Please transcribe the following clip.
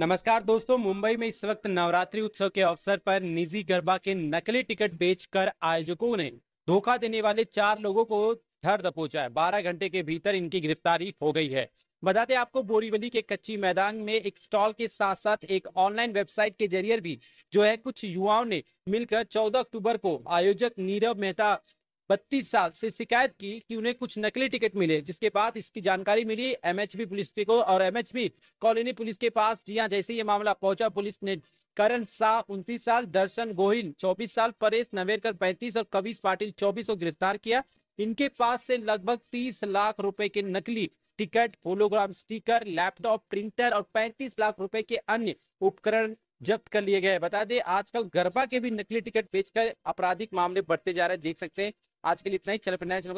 नमस्कार दोस्तों मुंबई में इस वक्त नवरात्रि उत्सव के अवसर पर निजी गरबा के नकली टिकट बेचकर आयोजकों ने धोखा देने वाले चार लोगों को धर दपोचा है बारह घंटे के भीतर इनकी गिरफ्तारी हो गई है बताते आपको बोरीवली के कच्ची मैदान में एक स्टॉल के साथ साथ एक ऑनलाइन वेबसाइट के जरिए भी जो है कुछ युवाओं ने मिलकर 14 अक्टूबर को आयोजक नीरव मेहता बत्तीस साल से शिकायत की कि उन्हें कुछ नकली टिकट मिले जिसके बाद इसकी जानकारी मिली एमएचबी पुलिस को और एमएचबी कॉलोनी पुलिस के पास जी हाँ जैसे ये मामला पहुंचा पुलिस ने करण शाह उनतीस साल दर्शन गोहिल चौबीस साल परेश नवेरकर पैंतीस और कविश पाटिल चौबीस को गिरफ्तार किया इनके पास से लगभग तीस लाख रुपए के नकली ticket hologram sticker laptop printer और पैंतीस लाख रुपए के अन्य उपकरण जब्त कर लिए गए बता दें आजकल गरबा के भी नकली टिकट बेचकर आपराधिक मामले बढ़ते जा रहे हैं देख सकते हैं आज के लिए इतना ही चले फिर नए चलो